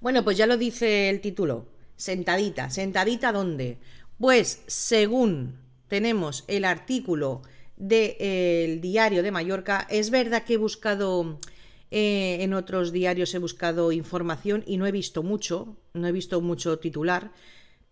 Bueno, pues ya lo dice el título. Sentadita. ¿Sentadita dónde? Pues según tenemos el artículo del de, eh, diario de Mallorca, es verdad que he buscado eh, en otros diarios, he buscado información y no he visto mucho, no he visto mucho titular,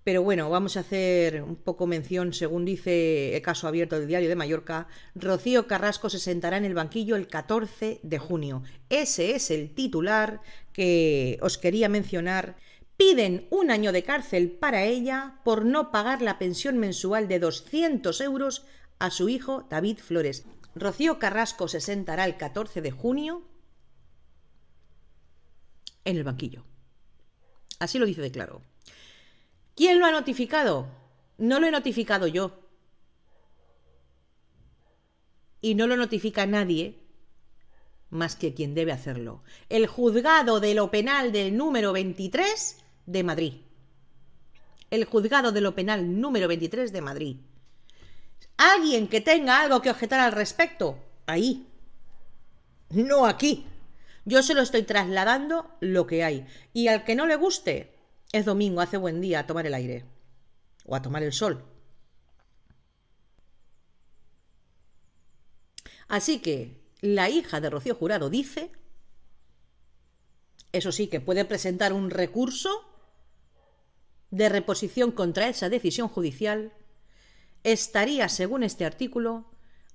pero bueno, vamos a hacer un poco mención, según dice el caso abierto del diario de Mallorca, Rocío Carrasco se sentará en el banquillo el 14 de junio. Ese es el titular que os quería mencionar. Piden un año de cárcel para ella por no pagar la pensión mensual de 200 euros a su hijo David Flores. Rocío Carrasco se sentará el 14 de junio en el banquillo. Así lo dice de claro. ¿Quién lo ha notificado? No lo he notificado yo. Y no lo notifica nadie más que quien debe hacerlo. El juzgado de lo penal del número 23 de Madrid. El juzgado de lo penal número 23 de Madrid. Alguien que tenga algo que objetar al respecto, ahí. No aquí. Yo se lo estoy trasladando lo que hay. Y al que no le guste, es domingo, hace buen día, a tomar el aire. O a tomar el sol. Así que la hija de Rocío Jurado dice, eso sí, que puede presentar un recurso de reposición contra esa decisión judicial, estaría, según este artículo,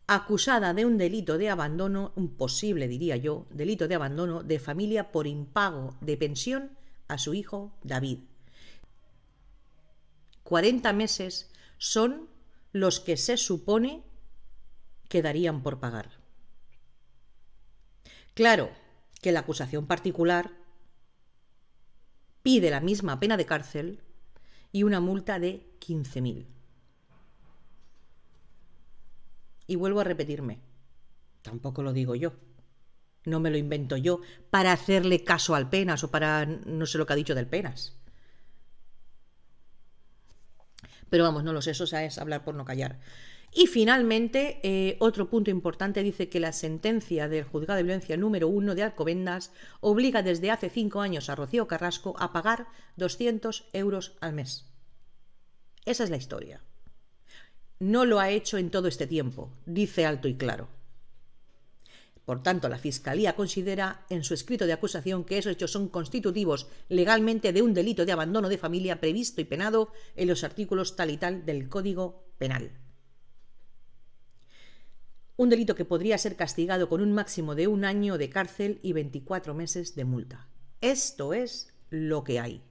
acusada de un delito de abandono, un posible, diría yo, delito de abandono de familia por impago de pensión a su hijo David. 40 meses son los que se supone que darían por pagar. Claro que la acusación particular pide la misma pena de cárcel y una multa de 15.000. Y vuelvo a repetirme, tampoco lo digo yo, no me lo invento yo para hacerle caso al penas o para no sé lo que ha dicho del penas. Pero vamos, no los sé, eso es hablar por no callar. Y finalmente, eh, otro punto importante dice que la sentencia del juzgado de violencia número uno de Alcobendas obliga desde hace cinco años a Rocío Carrasco a pagar 200 euros al mes. Esa es la historia. No lo ha hecho en todo este tiempo, dice alto y claro. Por tanto, la Fiscalía considera en su escrito de acusación que esos hechos son constitutivos legalmente de un delito de abandono de familia previsto y penado en los artículos tal y tal del Código Penal. Un delito que podría ser castigado con un máximo de un año de cárcel y 24 meses de multa. Esto es lo que hay.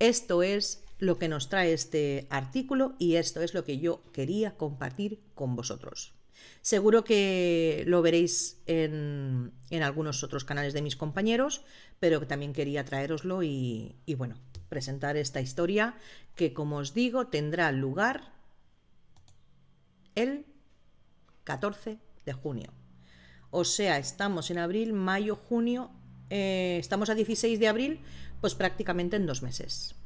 Esto es lo que nos trae este artículo y esto es lo que yo quería compartir con vosotros. Seguro que lo veréis en, algunos otros canales de mis compañeros, pero también quería traeroslo y, bueno, presentar esta historia que, como os digo, tendrá lugar el 14 de junio. O sea, estamos en abril, mayo, junio, eh, estamos a 16 de abril, pues prácticamente en dos meses.